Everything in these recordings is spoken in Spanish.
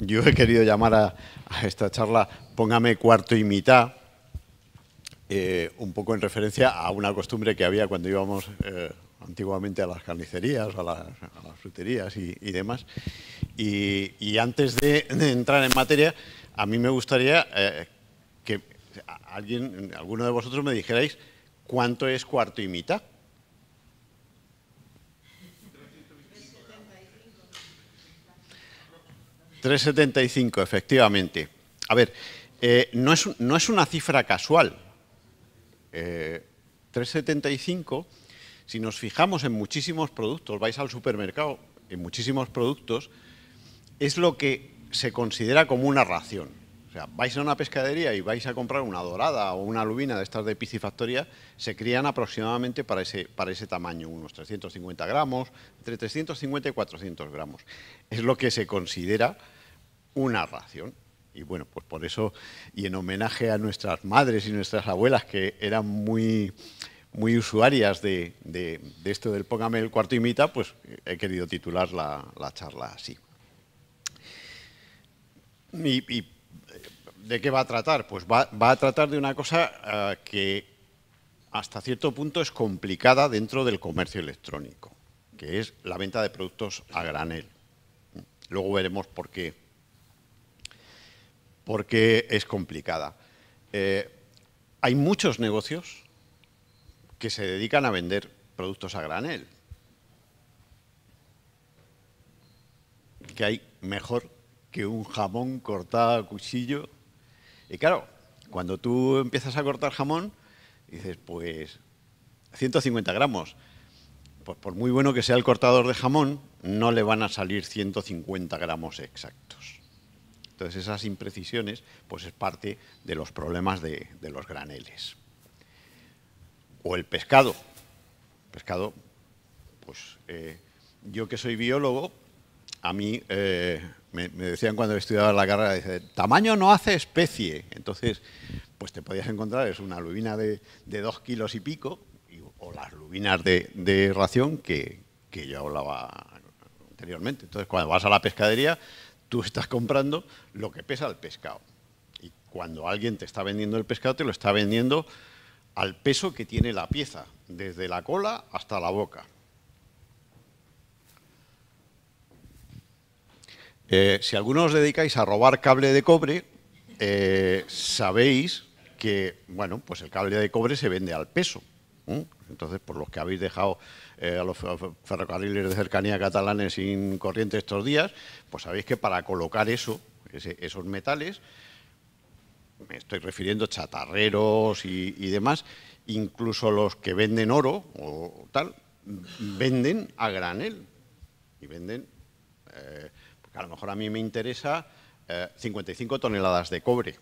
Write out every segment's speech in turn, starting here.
yo he querido llamar a, esta charla Póngame cuarto y mitad, eh, un poco en referencia a una costumbre que había cuando íbamos eh, antiguamente a las carnicerías, a las, fruterías y, demás. Y, antes de, entrar en materia, a mí me gustaría eh, que alguien, alguno de vosotros me dijerais cuánto es cuarto y mitad. 3,75, efectivamente. A ver, eh, no, es, no, es, una cifra casual. 3,75, eh, si nos fijamos en muchísimos productos, vais al supermercado, en muchísimos productos, es lo que se considera como una ración. O sea, vais a una pescadería y vais a comprar una dorada o una lubina de estas de piscifactoría, se crían aproximadamente para ese, para ese tamaño, unos 350 gramos, entre 350 y 400 gramos. Es lo que se considera una ración. Y bueno, pues por eso, y en homenaje a nuestras madres y nuestras abuelas, que eran muy, muy usuarias de, esto del póngame el cuarto y mitad, pues he querido titular la, charla así. y ¿De qué va a tratar? Pues va, a tratar de una cosa eh, que hasta cierto punto es complicada dentro del comercio electrónico, que es la venta de productos a granel. Luego veremos por qué, por es complicada. Eh, hay muchos negocios que se dedican a vender productos a granel, que hay mejor que un jamón cortado a cuchillo y claro, cuando tú empiezas a cortar jamón, dices, pues 150 gramos. Pues por muy bueno que sea el cortador de jamón, no le van a salir 150 gramos exactos. Entonces esas imprecisiones, pues es parte de los problemas de, los graneles. O el pescado. pescado, pues eh, yo que soy biólogo, a mí eh, me, decían cuando estudiaba la carrera, dice, tamaño no hace especie. Entonces, pues te podías encontrar, es una lubina de, dos kilos y pico, o las lubinas de, ración que, que yo hablaba anteriormente. Entonces, cuando vas a la pescadería, tú estás comprando lo que pesa el pescado. Y cuando alguien te está vendiendo el pescado, te lo está vendiendo al peso que tiene la pieza, desde la cola hasta la boca. Eh, si alguno os dedicáis a robar cable de cobre, eh, sabéis que, bueno, pues el cable de cobre se vende al peso. ¿eh? Entonces, por los que habéis dejado a los ferrocarriles de cercanía catalanes sin corriente estos días, pues sabéis que para colocar eso, esos metales, me estoy refiriendo a chatarreros y, demás, incluso los que venden oro o tal, venden a granel y venden a lo mejor a mí me interesa 55 eh, toneladas de cobre.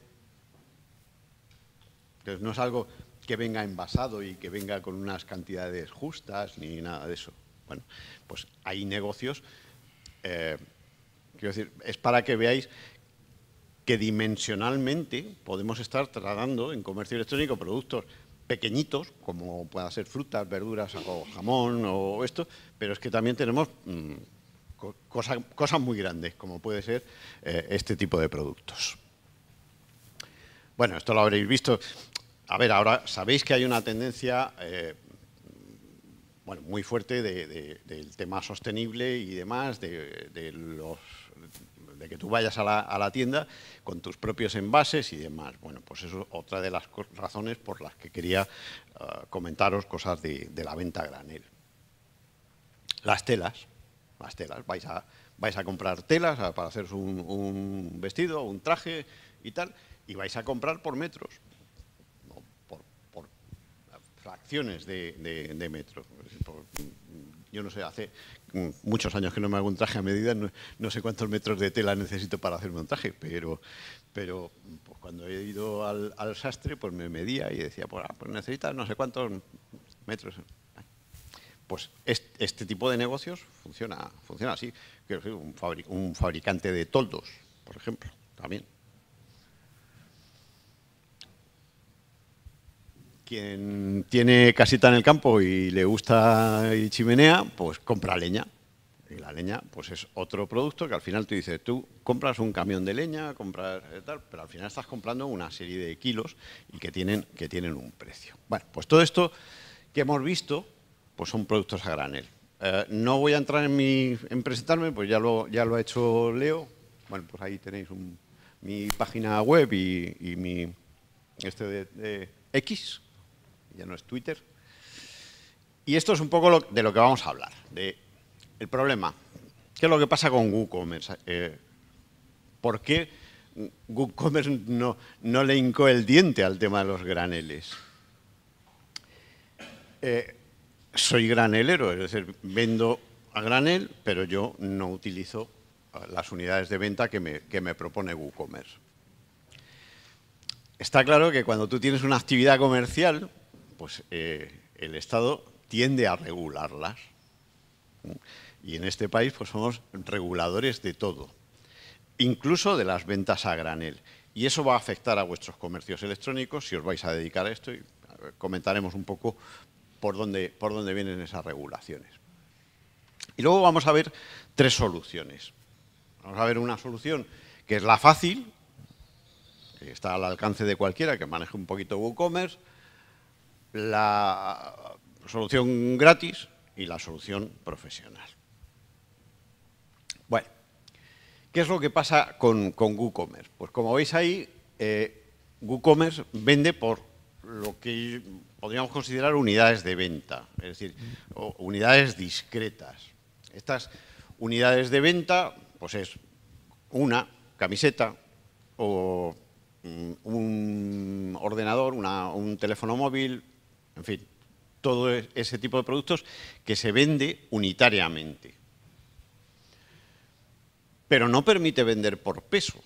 Entonces no es algo que venga envasado y que venga con unas cantidades justas ni nada de eso. Bueno, pues hay negocios, eh, quiero decir, es para que veáis que dimensionalmente podemos estar tratando en comercio electrónico productos pequeñitos, como pueda ser frutas, verduras, o jamón o esto, pero es que también tenemos mm, cosas muy grandes, como puede ser eh, este tipo de productos. Bueno, esto lo habréis visto. A ver, ahora sabéis que hay una tendencia eh, bueno, muy fuerte del tema sostenible y demás, de, los de que tú vayas a la, tienda con tus propios envases y demás. Bueno, pues eso es otra de las razones por las que quería ah, comentaros cosas de, de, la venta a granel. Las telas las telas. Vais a, vais a comprar telas ah, para hacer un, vestido, un traje y tal, y vais a comprar por metros, por, fracciones de, metros. yo no sé, hace muchos años que no me hago un traje a medida, no, sé cuántos metros de tela necesito para hacer un traje, pero, pero pues, cuando he ido al, sastre, pues me medía y decía, pues, ah, pues necesitas no sé cuántos metros. Pues este, tipo de negocios funciona, funciona así. Quiero un, fabricante de toldos, por ejemplo, también. Quien tiene casita en el campo y le gusta y chimenea, pues compra leña. Y la leña, pues es otro producto que al final te dice, tú compras un camión de leña, compras eh, pero al final estás comprando una serie de kilos y que tienen, que tienen un precio. Bueno, pues todo esto que hemos visto pues son productos a granel. Eh, no voy a entrar en, mi, presentarme, pues ya lo, ya lo ha hecho Leo. Bueno, pues ahí tenéis mi página web y, mi este de, X, ya no es Twitter. Y esto es un poco de lo que vamos a hablar, de el problema. ¿Qué es lo que pasa con WooCommerce? Eh, ¿Por qué WooCommerce no, no le hincó el diente al tema de los graneles? Eh, soy granelero, es decir, vendo a granel, pero yo no utilizo ah, las unidades de venta que me, propone WooCommerce. Está claro que cuando tú tienes una actividad comercial, pues eh, el Estado tiende a regularlas. Y en este país pues somos reguladores de todo, incluso de las ventas a granel. Y eso va a afectar a vuestros comercios electrónicos si os vais a dedicar a esto y comentaremos un poco por dónde, por dónde vienen esas regulaciones. Y luego vamos a ver tres soluciones. Vamos a ver una solución que es la fácil, que está al alcance de cualquiera que maneje un poquito WooCommerce, la solución gratis y la solución profesional. Bueno, ¿qué es lo que pasa con, con WooCommerce? Pues como veis ahí, eh, WooCommerce vende por lo que podríamos considerar unidades de venta, es decir, unidades discretas. Estas unidades de venta, pues es una camiseta o mm, un ordenador, un teléfono móvil, en fin, todo e, ese tipo de productos que se vende unitariamente. Pero no permite vender por peso.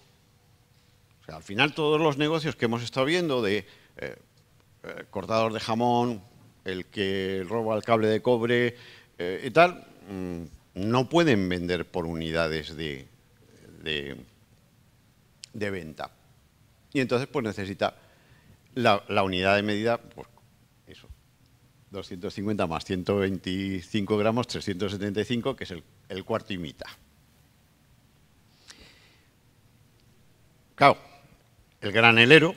al final todos los negocios que hemos estado viendo de eh, eh, cortador de jamón, el que roba el cable de cobre eh, y tal, mm, no pueden vender por unidades de, de, venta. Y entonces pues necesita la, unidad de medida, pues eso, 250 más 125 gramos, 375, que es el, el cuarto y mitad. Claro, el granelero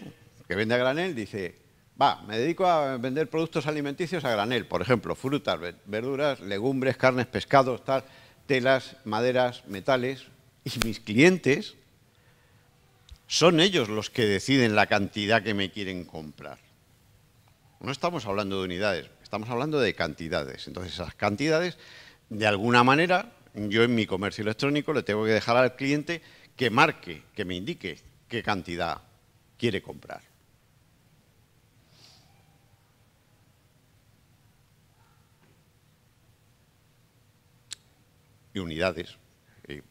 que vende a granel dice, Va, me dedico a vender productos alimenticios a granel, por ejemplo, frutas, verduras, legumbres, carnes, pescados, tal, telas, maderas, metales. Y mis clientes son ellos los que deciden la cantidad que me quieren comprar. No estamos hablando de unidades, estamos hablando de cantidades. Entonces, esas cantidades, de alguna manera, yo en mi comercio electrónico le tengo que dejar al cliente que marque, que me indique qué cantidad quiere comprar. y unidades, y,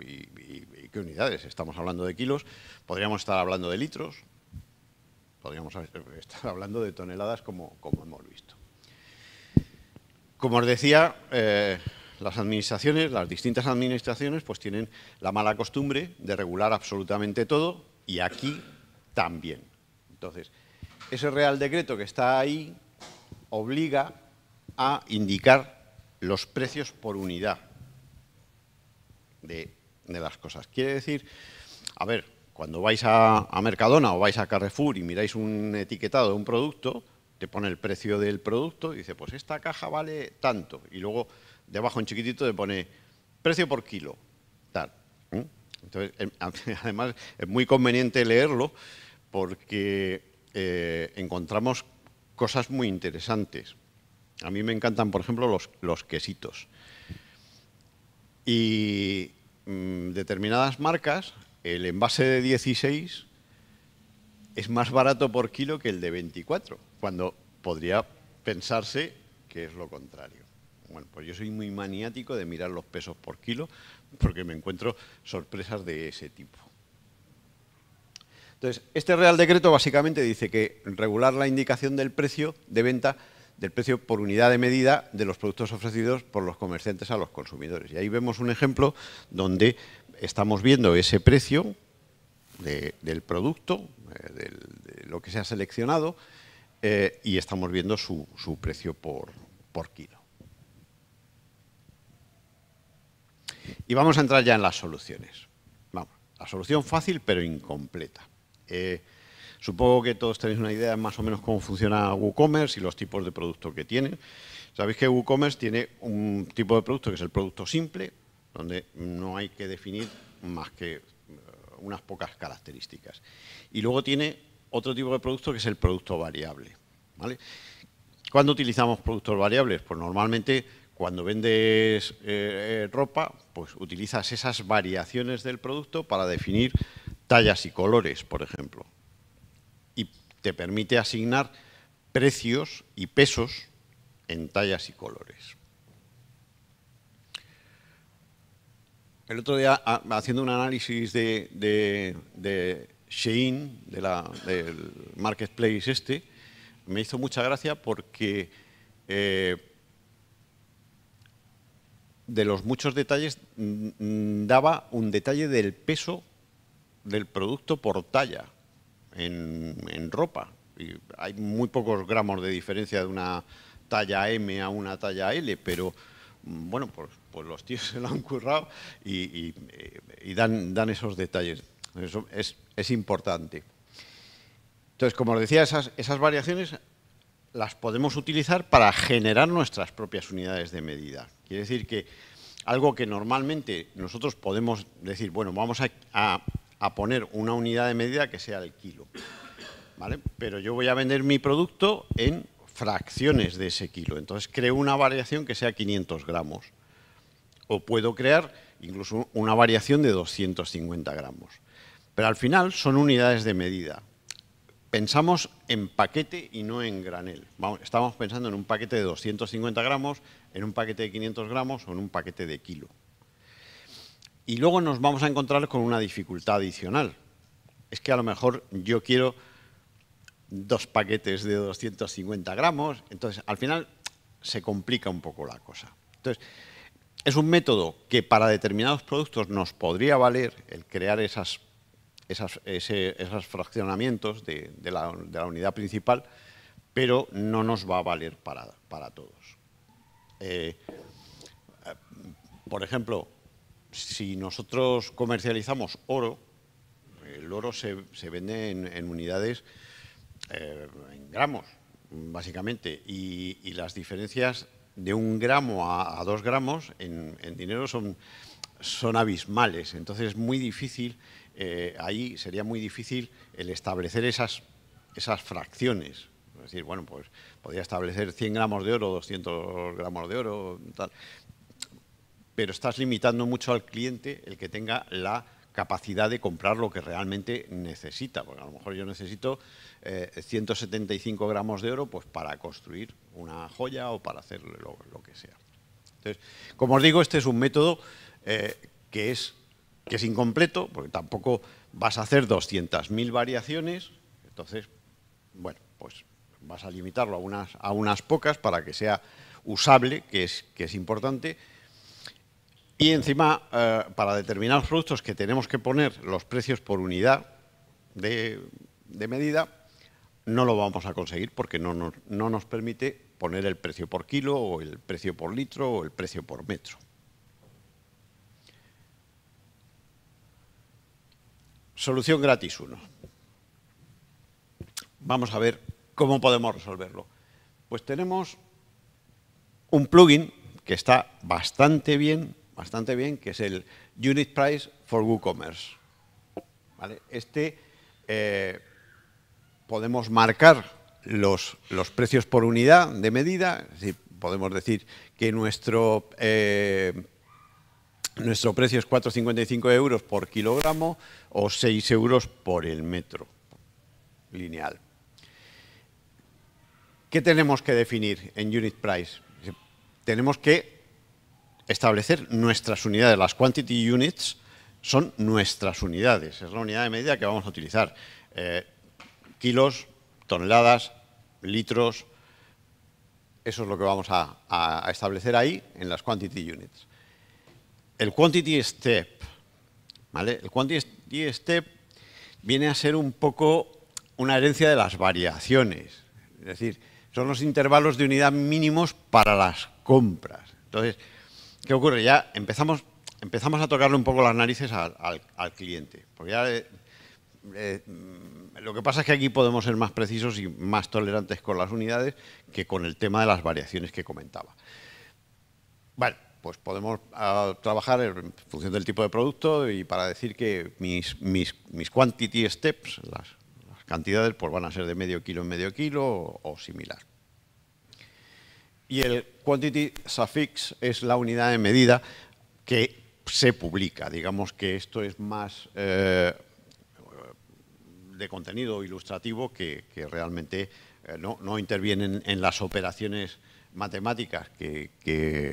qué unidades, estamos hablando de kilos, podríamos estar hablando de litros, podríamos eh, estar hablando de toneladas como, hemos visto. Como os decía, eh, las administraciones, las distintas administraciones, pues tienen la mala costumbre de regular absolutamente todo y aquí también. Entonces, ese Real Decreto que está ahí obliga a indicar los precios por unidad de, las cosas. Quiere decir, a ver, cuando vais a, Mercadona o vais a Carrefour y miráis un etiquetado de un producto, te pone el precio del producto y dice, pues esta caja vale tanto. Y luego debajo en chiquitito te pone precio por kilo. Tal. Entonces, em, además es muy conveniente leerlo porque eh, encontramos cosas muy interesantes. A mí me encantan, por ejemplo, los, los quesitos. Y mm, determinadas marcas, el envase de 16 es más barato por kilo que el de 24, cuando podría pensarse que es lo contrario. Bueno, pues yo soy muy maniático de mirar los pesos por kilo porque me encuentro sorpresas de ese tipo. Entonces, este Real Decreto básicamente dice que regular la indicación del precio de venta del precio por unidad de medida de los productos ofrecidos por los comerciantes a los consumidores. Y ahí vemos un ejemplo donde estamos viendo ese precio del producto, eh, de, lo que se ha seleccionado, eh, y estamos viendo su, precio por, kilo. Y vamos a entrar ya en las soluciones. Vamos, la solución fácil pero incompleta. Eh, Supongo que todos tenéis una idea más o menos cómo funciona WooCommerce y los tipos de productos que tiene. Sabéis que WooCommerce tiene un tipo de producto que es el producto simple, donde no hay que definir más que eh, unas pocas características. Y luego tiene otro tipo de producto que es el producto variable. ¿Cuándo utilizamos productos variables? Pues normalmente cuando vendes eh, ropa, pues utilizas esas variaciones del producto para definir tallas y colores, por ejemplo te permite asignar precios y pesos en tallas y colores. El otro día, ah, haciendo un análisis de, de, de Shein, del marketplace este, me hizo mucha gracia porque eh, de los muchos detalles mm, mm, daba un detalle del peso del producto por talla en, ropa. Y hay muy pocos gramos de diferencia de una talla M a una talla L, pero mm, bueno, pues, pues, los tíos se lo han currado eh, y, dan, dan, esos detalles. Eso es, importante. Entonces, como os decía, esas, esas variaciones las podemos utilizar para generar nuestras propias unidades de medida. Quiere decir que algo que normalmente nosotros podemos decir, bueno, vamos a a poner una unidad de medida que sea el kilo. ¿Vale? Pero yo voy a vender mi producto en fracciones de ese kilo. Entonces creo una variación que sea 500 gramos. O puedo crear incluso una variación de 250 gramos. Pero al final son unidades de medida. Pensamos en paquete y no en granel. estamos pensando en un paquete de 250 gramos, en un paquete de 500 gramos o en un paquete de kilo. Y luego nos vamos a encontrar con una dificultad adicional. Es que a lo mejor yo quiero dos paquetes de 250 gramos, entonces al final se complica un poco la cosa. Entonces, es un método que para determinados productos nos podría valer el crear esas, esos fraccionamientos de, la, unidad principal, pero no nos va a valer para, para todos. Eh, eh, por ejemplo, si nosotros comercializamos oro, el oro se, se vende en, unidades, eh, en gramos, básicamente, y, las diferencias de un gramo a, dos gramos en, dinero son, son, abismales. Entonces es muy difícil, eh, ahí sería muy difícil el establecer esas, esas fracciones. Es decir, bueno, pues podría establecer 100 gramos de oro, 200 gramos de oro, tal pero estás limitando mucho al cliente el que tenga la capacidad de comprar lo que realmente necesita, porque a lo mejor yo necesito 175 eh, gramos de oro pues para construir una joya o para hacer lo, que sea. Entonces, como os digo, este es un método eh, que, es, incompleto, porque tampoco vas a hacer 200.000 variaciones, entonces, bueno, pues vas a limitarlo a unas, pocas para que sea usable, que es importante, y encima, eh, para para los productos que tenemos que poner los precios por unidad de, medida, no lo vamos a conseguir porque no nos, no nos permite poner el precio por kilo o el precio por litro o el precio por metro. Solución gratis 1. Vamos a ver cómo podemos resolverlo. Pues tenemos un plugin que está bastante bien bastante bien, que es el Unit Price for WooCommerce. Este eh, podemos marcar los, los, precios por unidad de medida, podemos decir que nuestro, eh, nuestro precio es 4,55 euros por kilogramo o 6 euros por el metro lineal. ¿Qué tenemos que definir en unit price? Tenemos que establecer nuestras unidades. Las quantity units son nuestras unidades, es la unidad de medida que vamos a utilizar. Eh, kilos, toneladas, litros, eso es lo que vamos a, establecer ahí en las quantity units. El quantity step, El quantity step viene a ser un poco una herencia de las variaciones, es decir, son los intervalos de unidad mínimos para las compras. Entonces, ¿Qué ocurre? Ya empezamos, empezamos a tocarle un poco las narices al, cliente. Eh, eh, mm, lo que pasa es que aquí podemos ser más precisos y más tolerantes con las unidades que con el tema de las variaciones que comentaba. Vale, pues podemos ah, trabajar en función del tipo de producto y para decir que mis, mis, quantity steps, las, cantidades, pues van a ser de medio kilo en medio kilo o similar y el quantity suffix es la unidad de medida que se publica. Digamos que esto es más eh, de contenido ilustrativo que, realmente eh, no, no, intervienen en las operaciones matemáticas que,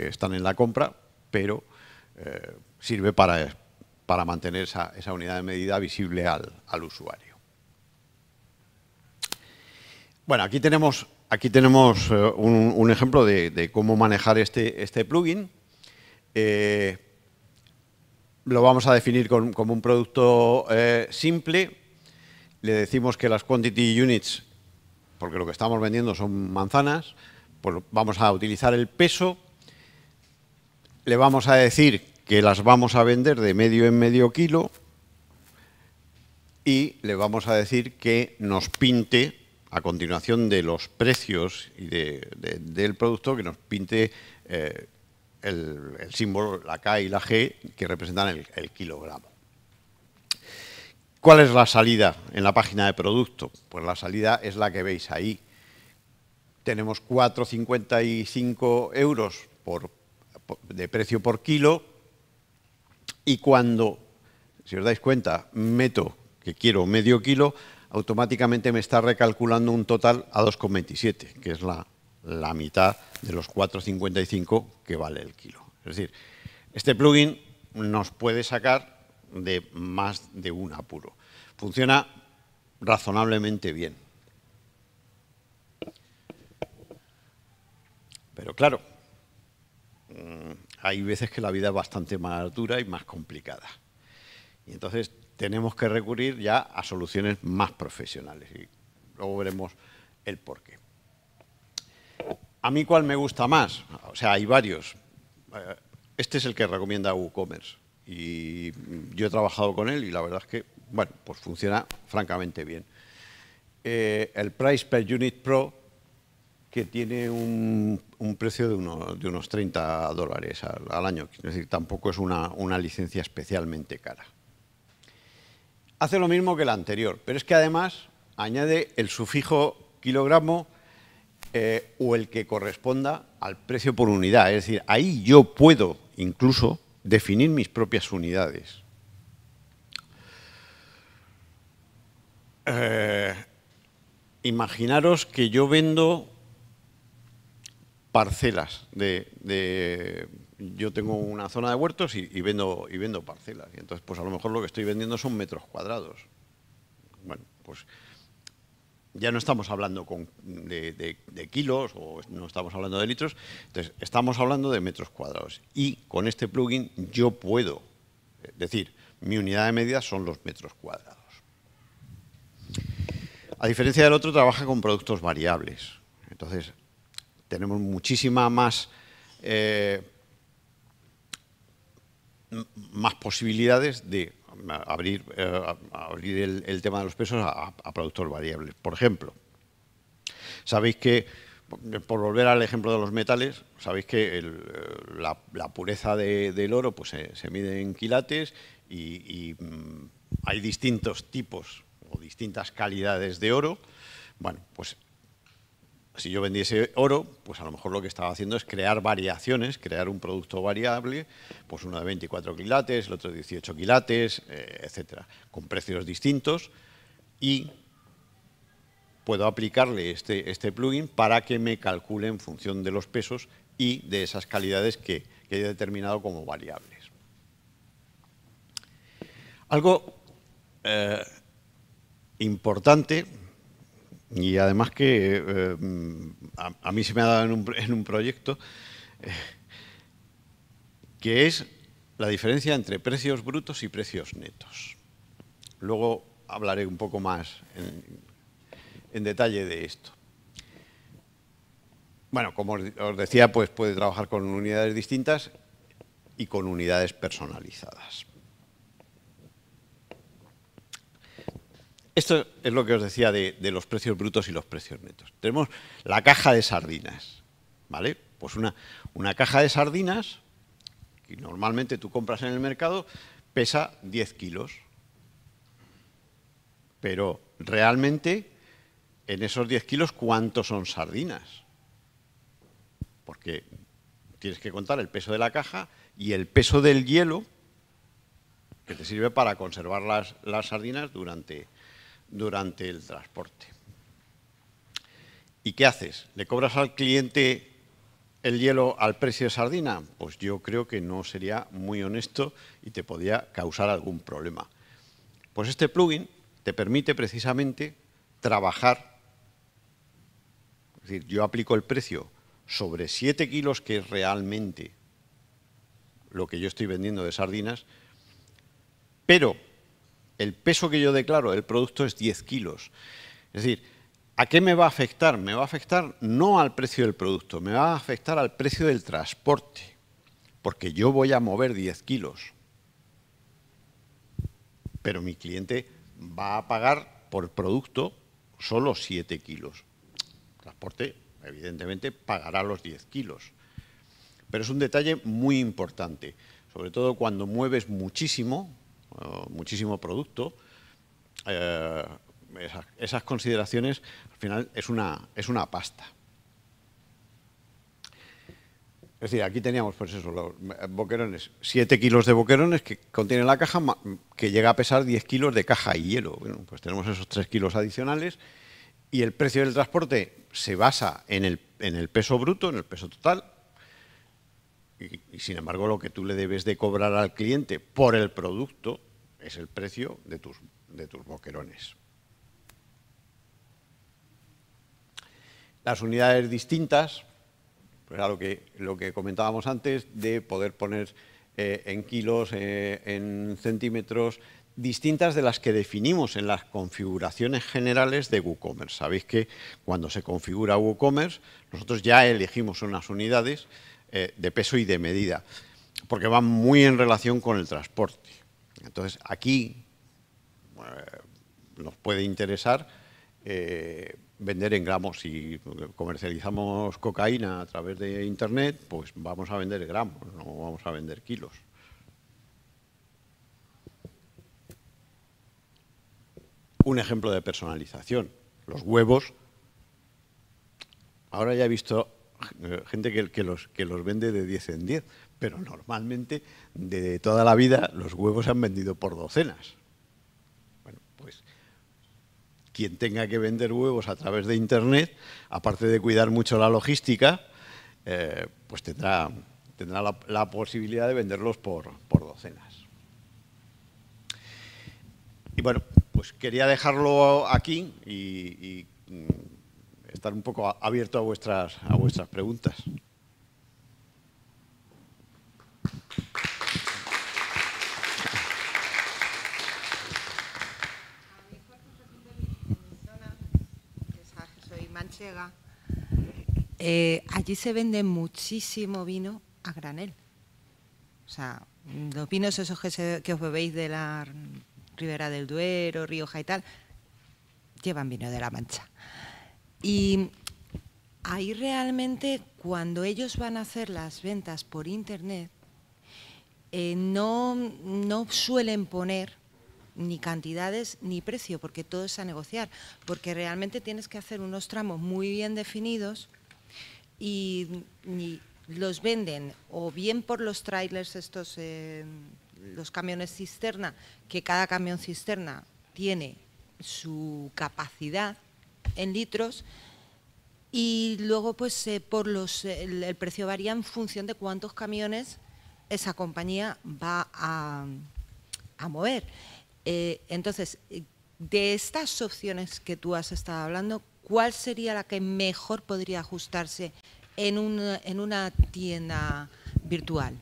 están en la compra, pero eh, sirve para, para mantener esa, unidad de medida visible al usuario. Bueno, aquí tenemos Aquí tenemos eh, un, ejemplo de, cómo manejar este, este plugin. Eh, lo vamos a definir como un producto eh, simple. Le decimos que las quantity units, porque lo que estamos vendiendo son manzanas, pues vamos a utilizar el peso. Le vamos a decir que las vamos a vender de medio en medio kilo y le vamos a decir que nos pinte a continuación de los precios del producto que nos pinte eh, el, símbolo, la K y la G, que representan el, kilogramo. ¿Cuál es la salida en la página de producto? Pues la salida es la que veis ahí. Tenemos 4,55 euros de precio por kilo y cuando, si os dais cuenta, meto que quiero medio kilo, automáticamente me está recalculando un total a 2,27, que es la, mitad de los 4,55 que vale el kilo. Es decir, este plugin nos puede sacar de más de un apuro. Funciona razonablemente bien. Pero claro, mm, hay veces que la vida es bastante más dura y más complicada. Y entonces tenemos que recurrir ya a soluciones más profesionales y luego veremos el porqué. ¿A mí cuál me gusta más? O sea, hay varios. Eh, este es el que recomienda WooCommerce y yo he trabajado con él y la verdad es que, pues funciona francamente bien. Eh, el Price per Unit Pro, que tiene un, precio de, de, unos 30 dólares al, año, es decir, tampoco es una licencia especialmente cara hace lo mismo que la anterior, pero es que además añade el sufijo kilogramo eh, o el que corresponda al precio por unidad. Es decir, ahí yo puedo incluso definir mis propias unidades. Eh, imaginaros que yo vendo parcelas de yo tengo una zona de huertos y, vendo y parcelas. Y entonces, pues a lo mejor lo que estoy vendiendo son metros cuadrados. Bueno, pues ya no estamos hablando de, kilos o no estamos hablando de litros, entonces estamos hablando de metros cuadrados. Y con este plugin yo puedo decir, mi unidad de medida son los metros cuadrados. A diferencia del otro, trabaja con productos variables. Entonces, tenemos muchísima más eh, más posibilidades de abrir, eh, el, tema de los pesos a, a variables. Por ejemplo, sabéis que, por volver al ejemplo de los metales, sabéis que eh, la, pureza del oro pues, se, mide en quilates y, y mm, hay distintos tipos o distintas calidades de oro. Bueno, pues si yo vendiese oro, pues a lo mejor lo que estaba haciendo es crear variaciones, crear un producto variable, pues uno de 24 quilates, el otro de 18 quilates, eh, etcétera, con precios distintos y puedo aplicarle este, este plugin para que me calcule en función de los pesos y de esas calidades que, he determinado como variables. Algo eh, importante y además que eh, mm, a, mí se me ha dado en un, proyecto eh, que es la diferencia entre precios brutos y precios netos. Luego hablaré un poco más en, en detalle de esto. Bueno, como os decía, pues puede trabajar con unidades distintas y con unidades personalizadas. Esto es lo que os decía de, los precios brutos y los precios netos. Tenemos la caja de sardinas, ¿vale? Pues una, una caja de sardinas, que normalmente tú compras en el mercado, pesa 10 kilos. Pero realmente, en esos 10 kilos, ¿cuántos son sardinas? Porque tienes que contar el peso de la caja y el peso del hielo que te sirve para conservar las, las sardinas durante, durante el transporte. ¿Y qué haces? ¿Le cobras al cliente el hielo al precio de sardina? Pues yo creo que no sería muy honesto y te podría causar algún problema. Pues este plugin te permite precisamente trabajar, es decir, yo aplico el precio sobre 7 kilos, que es realmente lo que yo estoy vendiendo de sardinas, pero el peso que yo declaro del producto es 10 kilos. Es decir, ¿a qué me va a afectar? Me va a afectar no al precio del producto, me va a afectar al precio del transporte, porque yo voy a mover 10 kilos. Pero mi cliente va a pagar por producto solo 7 kilos. El transporte, evidentemente, pagará los 10 kilos. Pero es un detalle muy importante, sobre todo cuando mueves muchísimo, eh, muchísimo producto, eh, esas, consideraciones al final es una, es una pasta. Es decir, aquí teníamos por pues eso, los boquerones, 7 kilos de boquerones que contiene la caja, que llega a pesar 10 kilos de caja y hielo. pues tenemos esos 3 kilos adicionales y el precio del transporte se basa en el, en el peso bruto, en el peso total, y, sin embargo lo que tú le debes de cobrar al cliente por el producto es el precio de tus, de boquerones. Las unidades distintas, pues era lo que, lo que comentábamos antes, de poder poner eh, en kilos, eh, en centímetros, distintas de las que definimos en las configuraciones generales de WooCommerce. Sabéis que cuando se configura WooCommerce, nosotros ya elegimos unas unidades eh, de peso y de medida, porque van muy en relación con el transporte. Entonces, aquí eh, nos puede interesar eh, vender en gramos. Si comercializamos cocaína a través de Internet, pues vamos a vender gramos, no vamos a vender kilos. Un ejemplo de personalización, los huevos. Ahora ya he visto eh, gente que, los, que los vende de 10 en 10, pero normalmente de toda la vida los huevos se han vendido por docenas. Bueno, pues quien tenga que vender huevos a través de Internet, aparte de cuidar mucho la logística, eh, pues tendrá, tendrá la, posibilidad de venderlos por, docenas. Y bueno, pues quería dejarlo aquí y mm, estar un poco abierto a vuestras, a vuestras preguntas. manchega, eh, allí se vende muchísimo vino a granel. O sea, los vinos esos que, que os bebéis de la Ribera del Duero, Rioja y tal, llevan vino de la Mancha. Y ahí realmente cuando ellos van a hacer las ventas por Internet, eh, no, suelen poner ni cantidades ni precio, porque todo es a negociar, porque realmente tienes que hacer unos tramos muy bien definidos y, los venden o bien por los trailers estos, eh, los camiones cisterna, que cada camión cisterna tiene su capacidad, en litros y luego pues eh, por los, el, precio varía en función de cuántos camiones esa compañía va a, mover. Eh, entonces, de estas opciones que tú has estado hablando, ¿cuál sería la que mejor podría ajustarse en una tienda virtual?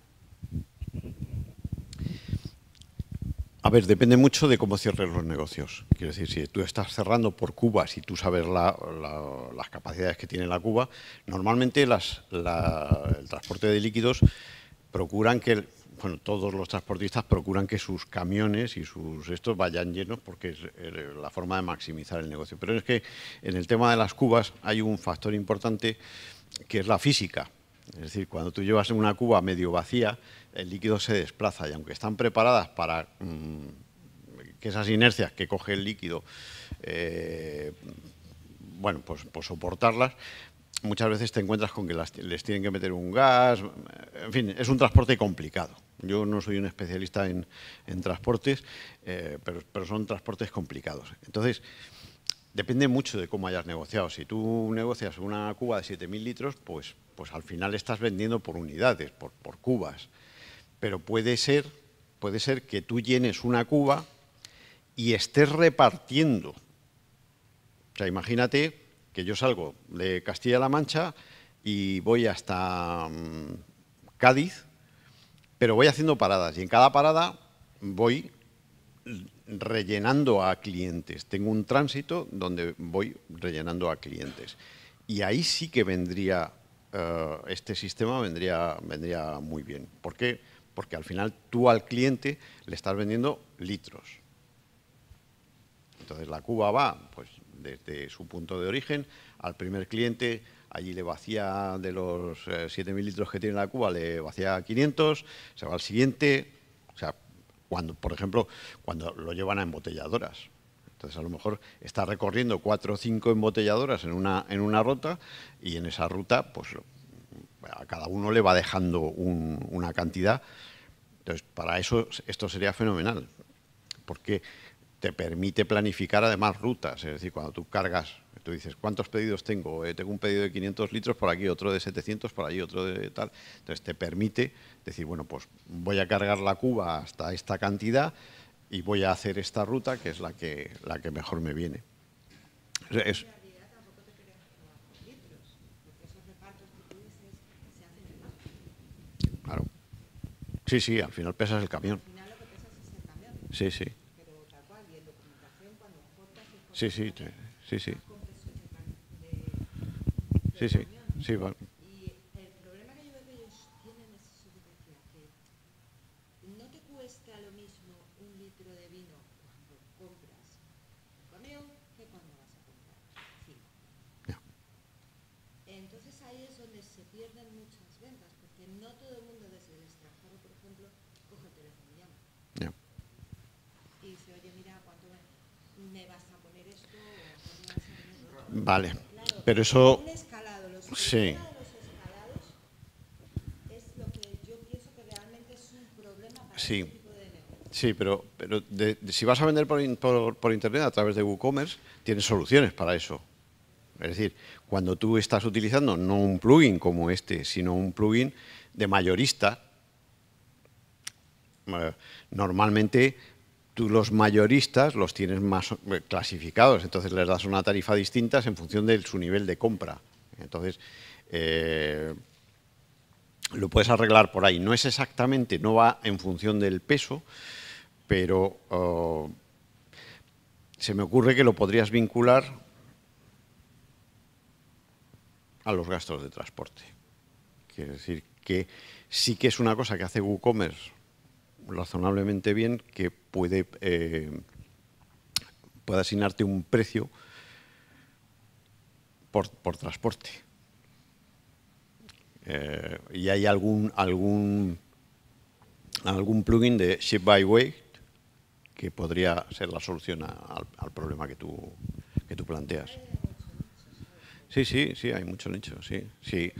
A ver, depende mucho de cómo cierres los negocios. Quiero decir, si tú estás cerrando por Cuba, si tú sabes las capacidades que tiene la Cuba, normalmente el transporte de líquidos procuran que, bueno, todos los transportistas procuran que sus camiones y sus estos vayan llenos porque es la forma de maximizar el negocio. Pero es que en el tema de las cubas hay un factor importante que es la física es decir, cuando tú llevas una cuba medio vacía, el líquido se desplaza y aunque están preparadas para mm, que esas inercias que coge el líquido, eh, bueno, pues, pues, soportarlas, muchas veces te encuentras con que les tienen que meter un gas, en fin, es un transporte complicado. Yo no soy un especialista en, transportes, eh, pero, pero, son transportes complicados. Entonces, depende mucho de cómo hayas negociado. Si tú negocias una cuba de 7.000 litros, pues, pues al final estás vendiendo por unidades, por, por cubas. Pero puede ser, puede ser que tú llenes una cuba y estés repartiendo. O sea, imagínate que yo salgo de Castilla-La Mancha y voy hasta mm, Cádiz, pero voy haciendo paradas y en cada parada voy rellenando a clientes. Tengo un tránsito donde voy rellenando a clientes. Y ahí sí que vendría, eh, este sistema vendría, vendría muy bien. ¿Por qué? Porque al final tú al cliente le estás vendiendo litros. Entonces la cuba va pues, desde su punto de origen al primer cliente, allí le vacía de los 7.000 eh, litros que tiene la cuba, le vacía 500, se va al siguiente, por ejemplo, cuando lo llevan a embotelladoras. Entonces, a lo mejor está recorriendo cuatro o cinco embotelladoras en una, en una ruta y en esa ruta, pues a cada uno le va dejando una cantidad. Entonces, para eso esto sería fenomenal, porque te permite planificar además rutas. Es decir, cuando tú cargas Tú dices, ¿cuántos pedidos tengo? Eh, tengo un pedido de 500 litros por aquí, otro de 700 por allí, otro de tal. Entonces te permite decir, bueno, pues voy a cargar la cuba hasta esta cantidad y voy a hacer esta ruta que es la que, la que mejor me viene. Claro. Sí, sí, al final pesas el camión. Al final lo que pesas es el camión. Sí, sí. Pero tal cual, y en documentación cuando cortas... Sí, sí, sí, sí. Sí, sí. Sí, vale. Y el problema que yo veo es que ellos tienen esa que no te cuesta lo mismo un litro de vino cuando compras el coneo que cuando vas a comprar. Sí. Ya. Entonces ahí es donde se pierden muchas ventas, porque no todo el mundo desde el extranjero, por ejemplo, coge el teléfono y llama. Ya. Y se oye, mira, me vas a poner esto o cuando me vas a poner esto. Vale. Pero eso. Sí. Sí. Sí, pero, si vas a vender por, por, Internet a través de WooCommerce, tienes soluciones para eso. Es decir, cuando tú estás utilizando no un plugin como este, sino un plugin de mayorista, eh, normalmente tú los mayoristas los tienes más eh, clasificados, entonces les das una tarifa distinta en función de su nivel de compra. Entonces, eh, lo puedes arreglar por ahí. No es exactamente, no va en función del peso, pero oh, se me ocurre que lo podrías vincular a los gastos de transporte. Quiere decir que sí que es una cosa que hace WooCommerce razonablemente bien, que puede, eh, puede asignarte un precio por, por transporte. Eh, y hay algún, algún, algún plugin de Ship by Weight que podría ser la solución al, problema que tú, que tú planteas. Sí, sí, sí, hay mucho nicho, sí, sí.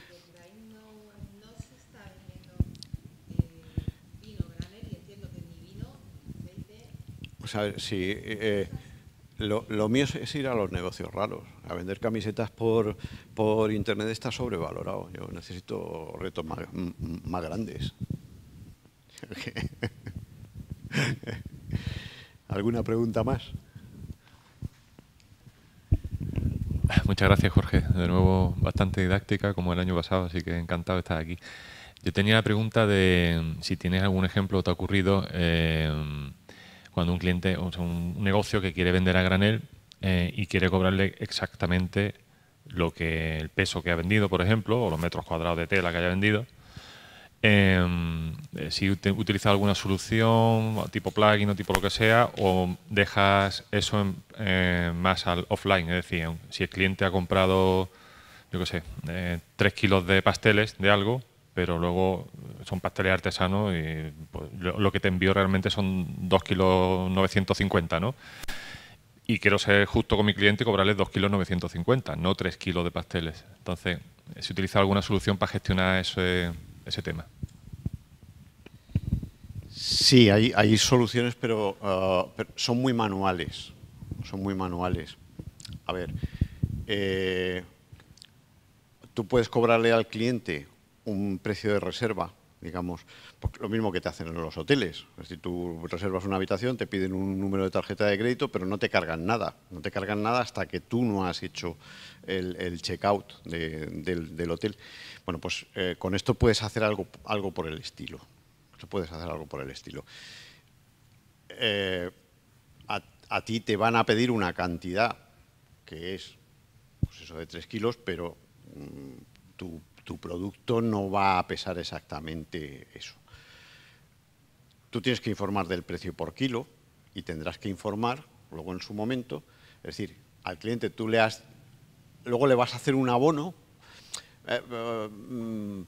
O sea, sí, eh, eh lo, mío es ir a los negocios raros. A vender camisetas por, por internet está sobrevalorado. Yo necesito retos más, grandes. ¿Alguna pregunta más? Muchas gracias, Jorge. De nuevo, bastante didáctica, como el año pasado, así que encantado de estar aquí. Yo tenía la pregunta de si tienes algún ejemplo o te ha ocurrido eh, cuando un cliente, o un negocio que quiere vender a granel eh, y quiere cobrarle exactamente lo que el peso que ha vendido, por ejemplo, o los metros cuadrados de tela que haya vendido. Eh, si utilizas alguna solución, tipo plugin o tipo lo que sea, o dejas eso eh, más al offline, es decir, si el cliente ha comprado, yo qué sé, tres kilos de pasteles de algo, pero luego eh, son pasteles artesanos y pues, lo, que te envío realmente son 2,950 kilos 950, ¿no? Y quiero ser justo con mi cliente y cobrarle 2,950 kilos 950, no 3 kilos de pasteles. Entonces, eh, ¿se utiliza alguna solución para gestionar ese, tema? Sí, hay, soluciones, ah, pero, son muy manuales. Son muy manuales. A ver, eh, tú puedes cobrarle al cliente un precio de reserva, digamos, lo mismo que te hacen en los hoteles. Si tú reservas una habitación, te piden un número de tarjeta de crédito, pero no te cargan nada. No te cargan nada hasta que tú no has hecho el, checkout del, hotel. Bueno, pues eh, con esto puedes hacer algo, algo por el estilo. puedes hacer algo por el estilo. Eh, a, ti te van a pedir una cantidad que es pues eso de 3 kilos, pero mm, tú tu producto no va a pesar exactamente eso. Tú tienes que informar del precio por kilo y tendrás que informar luego en su momento, es decir, al cliente tú le has, luego le vas a hacer un abono, eh, eh, mm,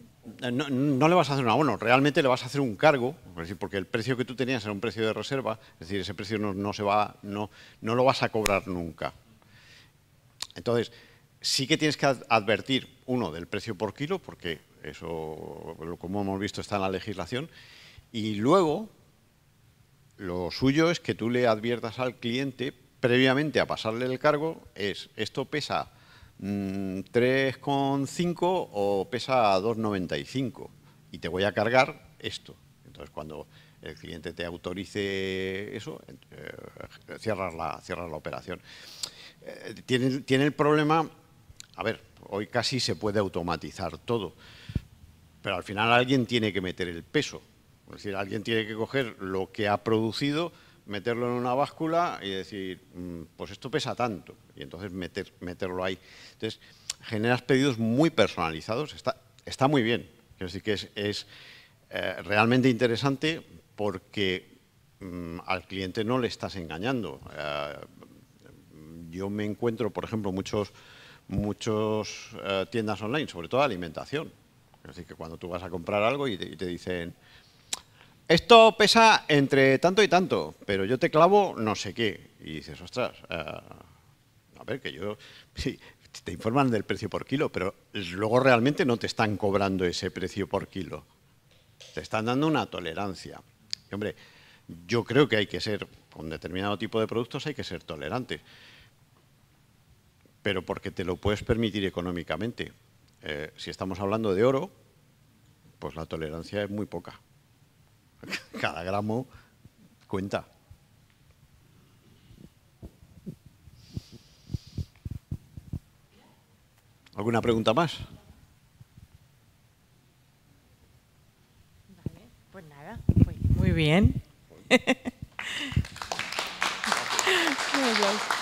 no, le vas a hacer un abono, realmente le vas a hacer un cargo, es decir, porque el precio que tú tenías era un precio de reserva, es decir, ese precio no, se va, no, no lo vas a cobrar nunca. Entonces, sí que tienes que advertir, uno, del precio por kilo, porque eso, como hemos visto, está en la legislación, y luego lo suyo es que tú le adviertas al cliente, previamente a pasarle el cargo, es esto pesa 3,5 mm, o pesa 2,95 y te voy a cargar esto. Entonces, cuando el cliente te autorice eso, eh, cierras, la, la operación. Eh, tiene el problema a ver, hoy casi se puede automatizar todo, pero al final alguien tiene que meter el peso. Es decir, alguien tiene que coger lo que ha producido, meterlo en una báscula y decir, mm, pues esto pesa tanto, y entonces meterlo ahí. Entonces, generas pedidos muy personalizados, está, muy bien. Quiero decir que es, eh, realmente interesante porque mm, al cliente no le estás engañando. Eh, yo me encuentro, por ejemplo, muchos muchas eh, tiendas online, sobre todo alimentación. Es decir, que cuando tú vas a comprar algo y te, dicen, esto pesa entre tanto y tanto, pero yo te clavo no sé qué. Y dices, ostras, eh, a ver, que yo... te informan del precio por kilo, pero luego realmente no te están cobrando ese precio por kilo. Te están dando una tolerancia. Y hombre, yo creo que hay que ser, con determinado tipo de productos hay que ser tolerantes pero porque te lo puedes permitir económicamente. Eh, si estamos hablando de oro, pues la tolerancia es muy poca. Cada gramo cuenta. ¿Alguna pregunta más? Vale, pues nada, pues. muy bien. Muy bien.